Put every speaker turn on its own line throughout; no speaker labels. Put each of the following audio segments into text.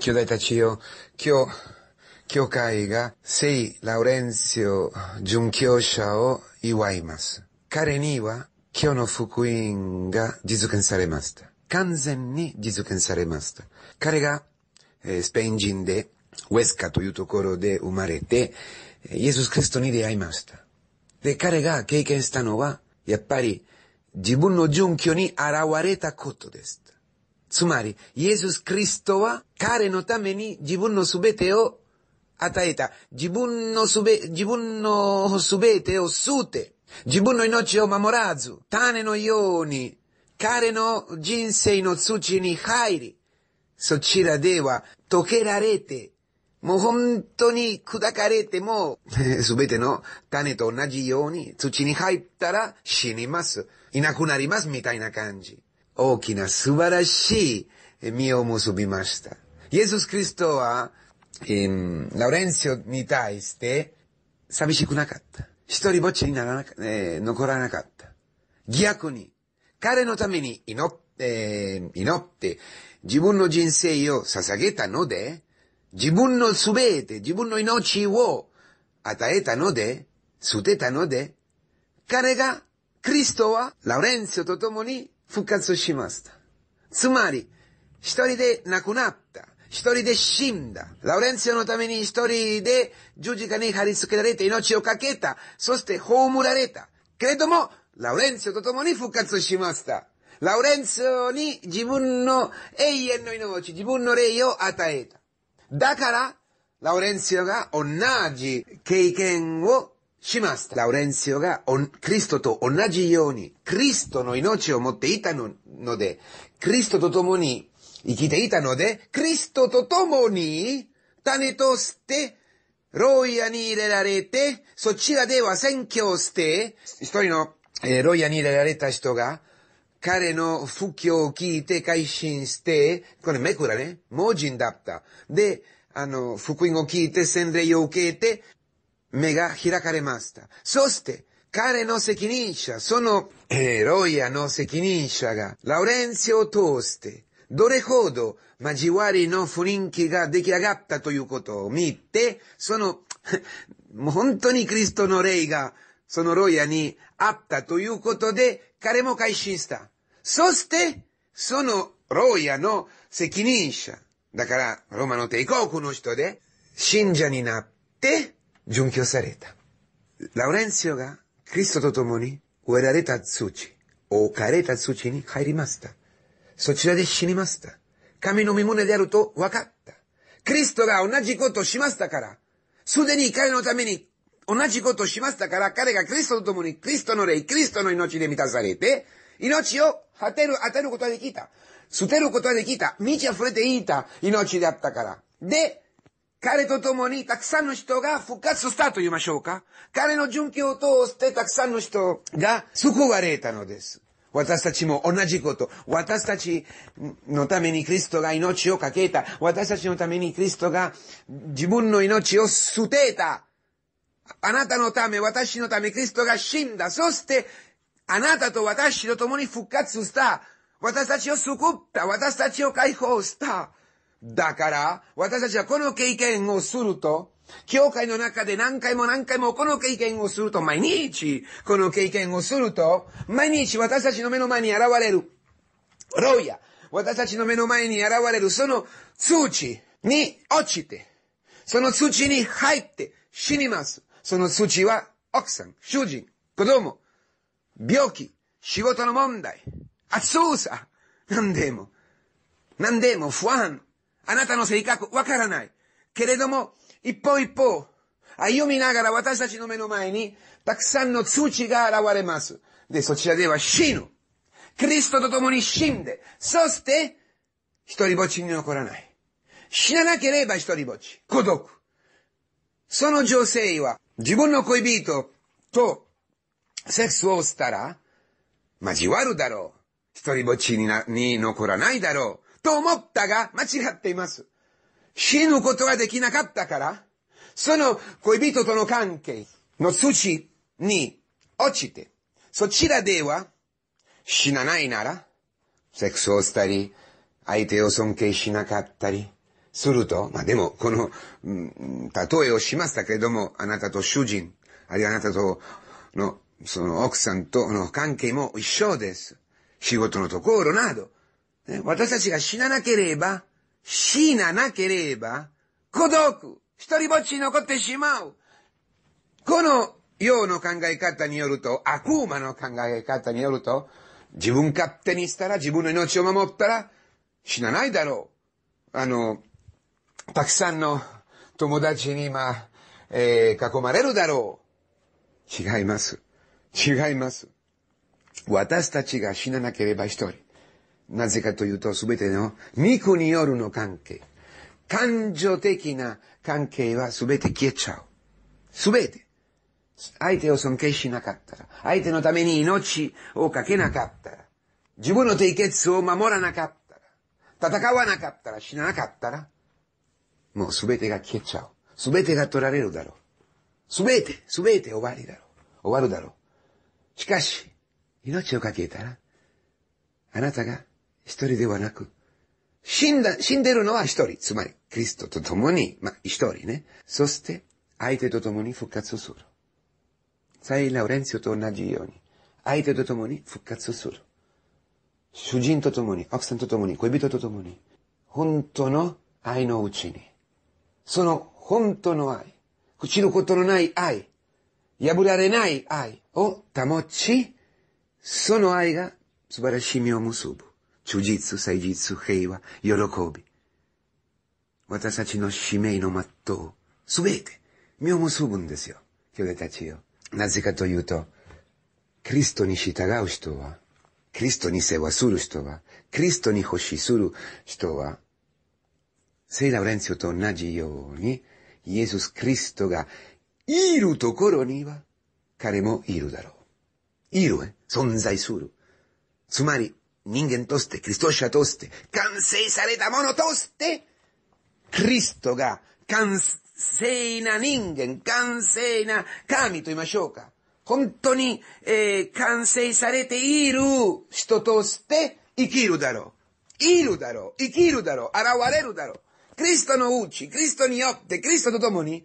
兄弟たちよ、今日、教会が聖ラウレンスオ殉教者を祝います。彼には、今日の福音が実現されました。完全に実現されました。彼が、えー、スペイン人で、ウェスカというところで生まれて、イエス・キリストに出会いました。で、彼が経験したのは、やっぱり自分の殉教に現れたことです。つまり、イエス・クリストは彼のために自分のすべてを与えた。自分のすべ、自分のすべてを吸うて、自分の命を守らず、種のように、彼の人生の土に入り、そちらでは溶けられて、もう本当に砕かれても、すべての種と同じように土に入ったら死にます。いなくなりますみたいな感じ。大きな素晴らしい実を結びました。イエス・キリストは、えー、ラウレンシオに対して寂しくなかった。一人ぼっちにならなか、えー、残らなかった。逆に、彼のために祈って、えー、祈って、自分の人生を捧げたので、自分のすべて、自分の命を与えたので、捨てたので、彼が、クリストはラウレンシオと共に復活しました。つまり、一人で亡くなった。一人で死んだ。ラウレンツィオのために一人で十字架に貼り付けられて命を懸けた。そして葬られた。けれども、ラウレンツィオと共に復活しました。ラウレンツィオに自分の永遠の命、自分の霊を与えた。だから、ラウレンツィオが同じ経験をしました。ラウレンシオが、クリストと同じように、クリストの命を持っていたので、クリストと共に生きていたので、クリストと共に、種として、牢屋に入れられて、そちらでは宣教して、一人の、えー、牢屋に入れられた人が、彼の布教を聞いて改心して、これめくらね、盲人だった。で、あの、福音を聞いて洗礼を受けて、目が開かれました。そして、彼の責任者、その、えロイヤの責任者が、ラウレンセを通して、どれほど交わりの不人気が出来上がったということを見て、その、もう本当にクリストの霊が、そのロイヤにあったということで、彼も改心した。そして、そのロイヤの責任者、だから、ローマの帝国の人で、信者になって、殉教された。ラウレンシオがキリストと共に植えられた土、置かれた土に入りました。そちらで死にました。神の身胸であると分かった。クリストが同じことしましたから、すでに彼のために同じことしましたから、彼がキリストと共に、キリストの霊、キリストの命で満たされて、命を果てる、当てることができた。捨てることができた。道は溢れていた命であったから。で、彼と共にたくさんの人が復活したと言いましょうか。彼の殉教を通してたくさんの人が救われたのです。私たちも同じこと。私たちのためにクリストが命を懸けた。私たちのためにクリストが自分の命を捨てた。あなたのため、私のため、クリストが死んだ。そして、あなたと私と共に復活した。私たちを救った。私たちを解放した。だから、私たちはこの経験をすると、教会の中で何回も何回もこの経験をすると、毎日この経験をすると、毎日私たちの目の前に現れる、牢や、私たちの目の前に現れるその通知に落ちて、その通知に入って死にます。その通知は、奥さん、主人、子供、病気、仕事の問題、暑さ、何でも、何でも不安、あなたの性格わからない。けれども、一方一方、歩みながら私たちの目の前に、たくさんの通知が現れます。で、そちらでは死ぬ。クリストと共に死んで、そして、一人ぼっちに残らない。死ななければ一人ぼっち。孤独。その女性は、自分の恋人と、セックスをしたら、交わるだろう。一人ぼっちになに残らないだろう。と思ったが、間違っています。死ぬことができなかったから、その恋人との関係の土に落ちて、そちらでは死なないなら、セックスをしたり、相手を尊敬しなかったりすると、まあでも、この、うん、例えをしましたけれども、あなたと主人、あるいはあなたとの、その奥さんとの関係も一緒です。仕事のところなど、私たちが死ななければ、死ななければ、孤独、一人ぼっちに残ってしまう。この世の考え方によると、悪魔の考え方によると、自分勝手にしたら、自分の命を守ったら、死なないだろう。あの、たくさんの友達に今、えー、囲まれるだろう。違います。違います。私たちが死ななければ一人。なぜかというと、すべての御子によるの関係。感情的な関係はすべて消えちゃう。すべて。相手を尊敬しなかったら、相手のために命をかけなかったら、自分の締結を守らなかったら、戦わなかったら、死ななかったら、もうすべてが消えちゃう。すべてが取られるだろう。すべて、すべて終わりだろう。終わるだろう。しかし、命をかけたら、あなたが一人ではなく、死んだ、死んでるのは一人。つまり、キリストと共に、まあ、一人ね。そして、相手と共に復活する。サイ・ラウレンツと同じように、相手と共に復活する。主人と共に、奥さんと共に、恋人と共に、本当の愛のうちに、その本当の愛、朽ちることのない愛、破られない愛を保ち、その愛が素晴らしい実を結ぶ。チ実、ジ実、平和、喜び。私たちの使命の全う、すべて、身を結ぶんですよ。兄弟たちよ。なぜかというと、クリストに従う人は、クリストに世話する人は、クリストに欲しする人は、聖ラウレンツィオと同じように、イエス・クリストがいるところには、彼もいるだろう。いる、存在する。つまり、人間としてクリスト者として完成されたものとしてクリストが完成な人間、完成な神と言いましょうか。本当に、えー、完成されている人として生きるだろう。いるだろう。生きるだろう。現れるだろう。クリストのうち、クリストによって、クリストと共に、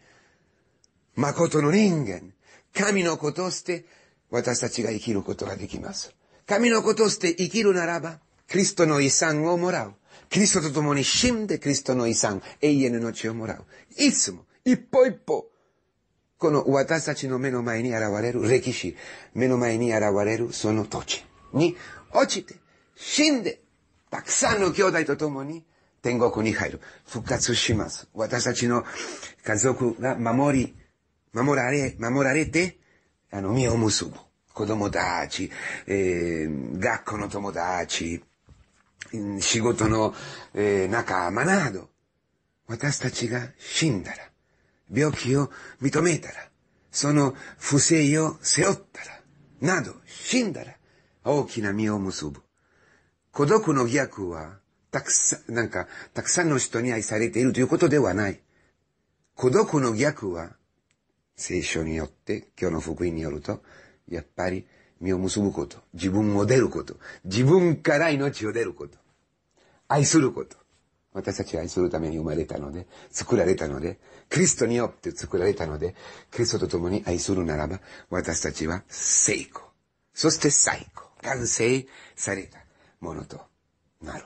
誠の人間、神の子として、私たちが生きることができます。神のことして生きるならば、キリストの遺産をもらう。キリストと共に死んでキリストの遺産、永遠の命をもらう。いつも、一歩一歩、この私たちの目の前に現れる歴史、目の前に現れるその土地に落ちて、死んで、たくさんの兄弟と共に天国に入る。復活します。私たちの家族が守り、守られ、守られて、あの、身を結ぶ。子供たち、えー、学校の友達、仕事の、えー、仲間など、私たちが死んだら、病気を認めたら、その不正を背負ったら、など死んだら、大きな実を結ぶ。孤独の逆は、たくさん、なんか、たくさんの人に愛されているということではない。孤独の逆は、聖書によって、今日の福音によると、やっぱり身を結ぶこと、自分を出ること、自分から命を出ること、愛すること。私たち愛するために生まれたので、作られたので、キリストによって作られたので、キリストと共に愛するならば、私たちは成功。そして最高。完成されたものとなる。